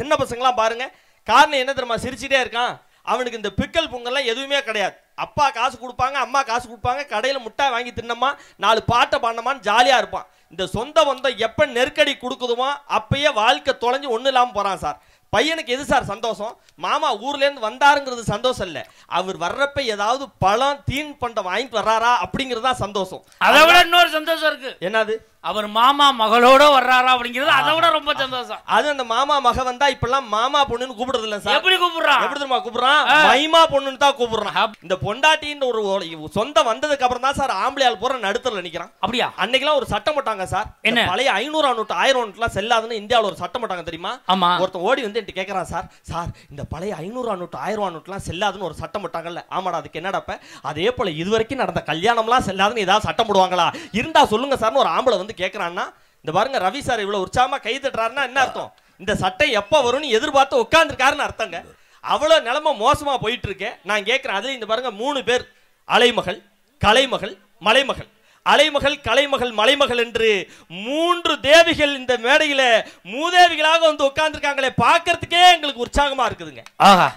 சின்ன பசங்களாம் பாருங்க காரணம் என்ன தெரியுமா சிரிச்சுட்டே இருக்கான் அவனுக்கு இந்த பிக்கல் பொங்கல்லாம் எதுவுமே கிடையாது அப்பா காசு கொடுப்பாங்க அம்மா காசு கொடுப்பாங்க கடையில் முட்டை வாங்கி தின்னம்மா நாலு பாட்டை பண்ணமான்னு ஜாலியாக இருப்பான் இந்த சொந்த வந்தம் எப்போ நெருக்கடி கொடுக்குதுமோ அப்பயே வாழ்க்கை தொலைஞ்சு ஒன்றும் இல்லாமல் போகிறான் சார் பையனுக்கு எது சார் சந்தோஷம் மாமா ஊர்லேருந்து வந்தாருங்கிறது சந்தோஷம் இல்லை அவர் வர்றப்ப ஏதாவது பழம் தீன் பண்டம் வாங்கிட்டு வர்றாரா அப்படிங்கிறது தான் சந்தோஷம் அதை விட இன்னொரு சந்தோஷம் இருக்கு என்னது அவர் மாமா மகளோட வர்றாரா அப்படிங்கிறது அதை விட ரொம்ப சந்தோஷம் அது அந்த மாமா மக வந்தா இப்பெல்லாம் மாமா பொண்ணுன்னு கூப்பிடுறது இல்ல சார் எப்படி கூப்பிடுறான் எப்படி தெரியுமா கூப்பிடுறான் மைமா பொண்ணுன்னு தான் கூப்பிடுறான் இந்த பொண்டாட்டின்ற ஒரு சொந்த வந்ததுக்கு அப்புறம் தான் சார் ஆம்பளையால் போற நடுத்தல நினைக்கிறான் அப்படியா அன்னைக்கெல்லாம் ஒரு சட்டம் போட்டாங்க சார் என்ன பழைய ஐநூறு நோட்டு ஆயிரம் நோட்டுலாம் செல்லாதுன்னு இந்தியாவில் ஒரு சட்டம் போட்டாங்க தெரியுமா ஆமா ஒருத்தன் ஓடி வந்து என்கிட்ட கேட்கறான் சார் சார் இந்த பழைய ஐநூறு நோட்டு ஆயிரம் நோட்டுலாம் செல்லாதுன்னு ஒரு சட்டம் போட்டாங்கல்ல ஆமாடா அதுக்கு என்னடாப்ப அதே போல இது வரைக்கும் நடந்த கல்யாணம்லாம் செல்லாதுன்னு ஏதாவது சட்டம் போடுவாங்களா இருந்தா சொல்லுங்க சார்னு ஒரு ஆம்பளை வந்து கேட்குறான்னா இந்த பாருங்க ரவி சார் இவ்வளவு உற்சாகமா கை தட்டுறாருன்னா என்ன அர்த்தம் இந்த சட்டை எப்ப வரும்னு எதிர்பார்த்து உட்கார்ந்துருக்காருன்னு அர்த்தங்க அவ்வளவு நிலைமை மோசமா போயிட்டு இருக்கேன் நான் கேட்குறேன் அது இந்த பாருங்க மூணு பேர் அலைமகள் கலைமகள் மலைமகள் அலைமகள் கலைமகள் மலைமகள் என்று மூன்று தேவிகள் இந்த மேடையில மூதேவிகளாக வந்து உட்கார்ந்துருக்காங்களே பாக்குறதுக்கே எங்களுக்கு உற்சாகமா இருக்குதுங்க ஆஹா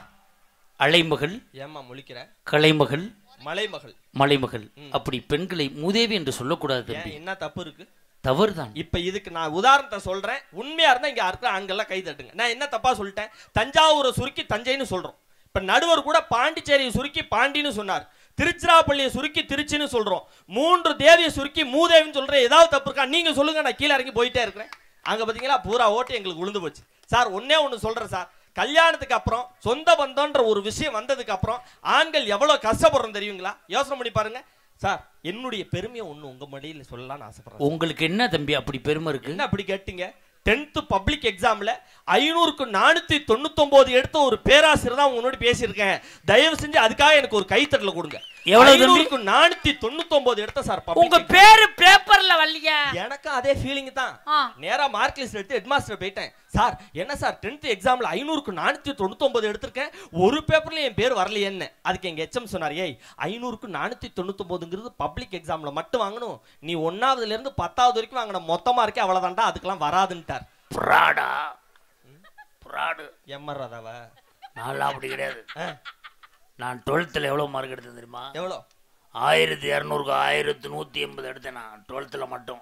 அலைமகள் ஏமா முழிக்கிற கலைமகள் மலைமகள் மலைமகள் அப்படி பெண்களை மூதேவி என்று சொல்லக்கூடாது என்ன தப்பு இருக்கு தவறு தான் இப்போ இதுக்கு நான் உதாரணத்தை சொல்கிறேன் உண்மையாக இருந்தால் இங்கே அர்த்தம் ஆண்கள்லாம் கை தட்டுங்க நான் என்ன தப்பாக சொல்லிட்டேன் தஞ்சாவூரை சுருக்கி தஞ்சைன்னு சொல்கிறோம் இப்போ நடுவர் கூட பாண்டிச்சேரியை சுருக்கி பாண்டின்னு சொன்னார் திருச்சிராப்பள்ளியை சுருக்கி திருச்சின்னு சொல்கிறோம் மூன்று தேவியை சுருக்கி மூதேவின்னு சொல்கிறேன் ஏதாவது தப்பு இருக்கா நீங்கள் சொல்லுங்கள் நான் கீழே இறங்கி போயிட்டே இருக்கிறேன் அங்கே பார்த்தீங்களா பூரா ஓட்டு எங்களுக்கு விழுந்து போச்சு சார் ஒன்றே ஒன்று சொல்கிறேன் சார் கல்யாணத்துக்கு அப்புறம் சொந்த பந்தன்ற ஒரு விஷயம் வந்ததுக்கு அப்புறம் ஆண்கள் எவ்வளோ கஷ்டப்படுறோம் தெரியுங்களா யோசனை பண்ணி பாருங்க சார் என்னுடைய பெருமையை ஒன்று உங்கள் மடியில் சொல்லலாம்னு ஆசைப்படுறேன் உங்களுக்கு என்ன தம்பி அப்படி பெருமை இருக்கு என்ன அப்படி கேட்டீங்க டென்த்து பப்ளிக் எக்ஸாமில் ஐநூறுக்கு நானூற்றி தொண்ணூத்தொம்போது எடுத்த ஒரு பேராசிரியர் தான் உங்களோட பேசியிருக்கேன் தயவு செஞ்சு அதுக்காக எனக்கு ஒரு கைத்தட்டலை கொடுங்க நானூத்தி சார் உங்க பேரு பேப்பர்ல எனக்கும் அதே ஃபீலிங் தான் நேரா மார்க் லிஸ்ட் எடுத்து ஹெட் மாஸ்டர் போயிட்டேன் சார் என்ன சார் எக்ஸாம்ல ஐநூறுக்கு நானூத்தி எடுத்திருக்கேன் ஒரு பேப்பர்ல என் பேர் வரலையேன்னு அதுக்கு எங்க நானூத்தி பப்ளிக் எக்ஸாம்ல மட்டும் வாங்கணும் நீ ஒன்னாவதுல இருந்து பத்தாவது வரைக்கும் மொத்தமா இருக்கே அவ்வளவுதான்டா புராடா எம்மர் அப்படி கிடையாது நான் டுவெல்த்தில் எவ்வளோ மார்க் எடுத்தேன் தெரியுமா எவ்வளோ ஆயிரத்தி இரநூறுக்கு ஆயிரத்தி நூற்றி எண்பது எடுத்தேன் நான் டுவெல்த்தில் மட்டும்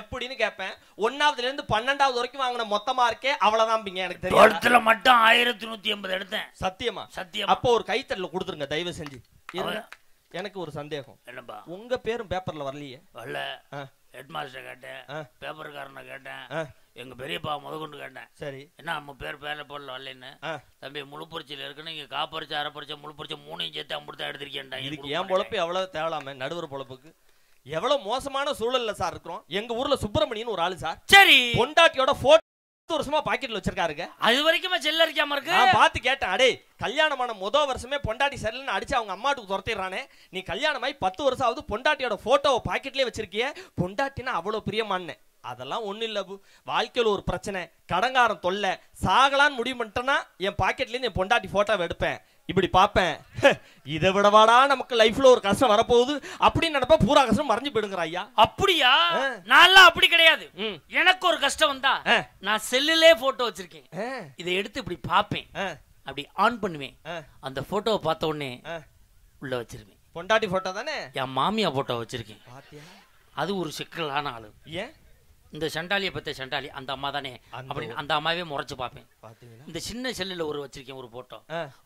எப்படின்னு கேட்பேன் ஒன்னாவதுல இருந்து பன்னெண்டாவது வரைக்கும் வாங்கின மொத்த மார்க்கே அவ்வளவுதான் எனக்கு டுவெல்த்தில் மட்டும் ஆயிரத்தி நூற்றி எண்பது எடுத்தேன் சத்தியமா சத்தியம் அப்போ ஒரு கைத்தட்டல கொடுத்துருங்க தயவு செஞ்சு எனக்கு ஒரு சந்தேகம் என்னப்பா உங்க பேரும் பேப்பர்ல வரலையே வரல ஹெட் மாஸ்டர் கேட்டேன் பேப்பர் பேப்பர்காரனை கேட்டேன் எங்க பெரியப்பா முதற்கொண்டு கேட்டேன் சரி என்ன அம்மா பேர் பேர போடல வரலன்னு தம்பி முழுப்பரிச்சியில் இருக்குன்னு இங்க காப்பரிச்சு அரைப்பரிச்ச முழுப்பரிச்ச மூணையும் சேர்த்து அம்படுத்தா எடுத்திருக்கேன்டா இதுக்கு என் பொழப்பு எவ்வளவு தேவலாமே நடுவர் பொழப்புக்கு எவ்வளவு மோசமான சூழல்ல சார் இருக்கிறோம் எங்க ஊர்ல சுப்பிரமணியன் ஒரு ஆளு சார் சரி பொண்டாட்டியோட போட்டோ பத்து வருஷமா பாக்கெட்ல வச்சிருக்காருங்க அது வரைக்கும் செல்ல அடிக்காம இருக்கு நான் பார்த்து கேட்டேன் அடே கல்யாணமான முத வருஷமே பொண்டாட்டி சரியில்லைன்னு அடிச்சு அவங்க அம்மாட்டுக்கு துரத்திடுறானே நீ கல்யாணமாய் பத்து வருஷம் ஆகுது பொண்டாட்டியோட போட்டோவை பாக்கெட்லயே வச்சிருக்கிய பொண்டாட்டினா அவ்வளவு பிரியமானே அதெல்லாம் ஒண்ணும் இல்லை வாழ்க்கையில் ஒரு பிரச்சனை கடங்காரம் தொல்லை சாகலான்னு முடிவு பண்ணிட்டேன்னா என் பாக்கெட்லேருந்து என் பொண்டாட்டி போட்டோவை எடுப்பேன் இப்படி பார்ப்பேன் இதை விடவாடா நமக்கு லைஃப்ல ஒரு கஷ்டம் வரப்போகுது அப்படின்னு நினைப்பா பூரா கஷ்டம் மறைஞ்சு போயிடுங்கிற ஐயா அப்படியா நான்லாம் அப்படி கிடையாது எனக்கு ஒரு கஷ்டம் வந்தா நான் செல்லுலே போட்டோ வச்சிருக்கேன் இதை எடுத்து இப்படி பார்ப்பேன் அப்படி ஆன் பண்ணுவேன் அந்த போட்டோவை பார்த்த உடனே உள்ள வச்சிருவேன் பொண்டாட்டி போட்டோ தானே என் மாமியா போட்டோ வச்சிருக்கேன் அது ஒரு சிக்கலான ஆளு ஏன் இந்த சண்டாலியை பத்த சண்டாலி அந்த அம்மா தானே அப்படின்னு அந்த அம்மாவே முறைச்சு பார்ப்பேன் இந்த சின்ன செல்லுல ஒரு வச்சிருக்கேன் ஒரு போட்டோ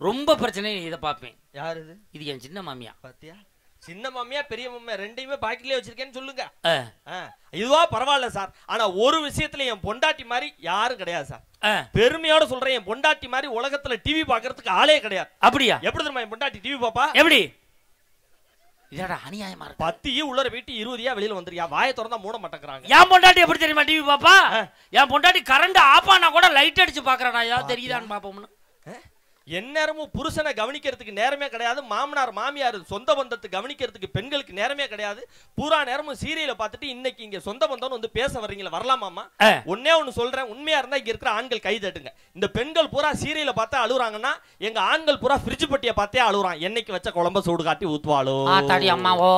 ரொம்ப பிரச்சனை இதை பார்ப்பேன் யாரு இது இது என் சின்ன மாமியா பாத்தியா சின்ன மாமியா பெரிய மாமியா ரெண்டையுமே பாக்கெட்லயே வச்சிருக்கேன்னு சொல்லுங்க இதுவா பரவாயில்ல சார் ஆனா ஒரு விஷயத்துல என் பொண்டாட்டி மாதிரி யாரும் கிடையாது சார் பெருமையோட சொல்றேன் என் பொண்டாட்டி மாதிரி உலகத்துல டிவி பாக்குறதுக்கு ஆளே கிடையாது அப்படியா எப்படி தெரியுமா என் பொண்டாட்டி டிவி பாப்பா எப்படி இதோட அநியாயமா இருக்கு பத்தியே உள்ளர வீட்டு இருபதியா வெளியில வந்துருயா வாயை திறந்தா மூட மாட்டேங்கிறாங்க என் பொண்டாட்டி எப்படி தெரியுமா டிவி பாப்பா என் பொண்டாட்டி கரண்ட் ஆப்பானா கூட லைட் அடிச்சு பாக்குறேன் தெரியுதான்னு பாப்போம்னு எந்நேரமும் புருஷனை கவனிக்கிறதுக்கு நேரமே கிடையாது மாமனார் மாமியார் சொந்த பந்தத்தை கவனிக்கிறதுக்கு பெண்களுக்கு நேரமே கிடையாது பூரா நேரமும் சீரியலை பார்த்துட்டு இன்னைக்கு இங்க சொந்த பந்தம்னு வந்து பேச வர்றீங்களா வரலாமாமா ஒன்னே ஒன்னு சொல்றேன் உண்மையா இருந்தா இங்க இருக்கிற ஆண்கள் கை தட்டுங்க இந்த பெண்கள் பூரா சீரியலை பார்த்தா அழுகுறாங்கன்னா எங்க ஆண்கள் பூரா ஃப்ரிட்ஜ் பட்டியை பார்த்தே அழுகுறான் என்னைக்கு வச்ச குழம்ப சூடு காட்டி ஊத்துவாளோ அம்மாவோ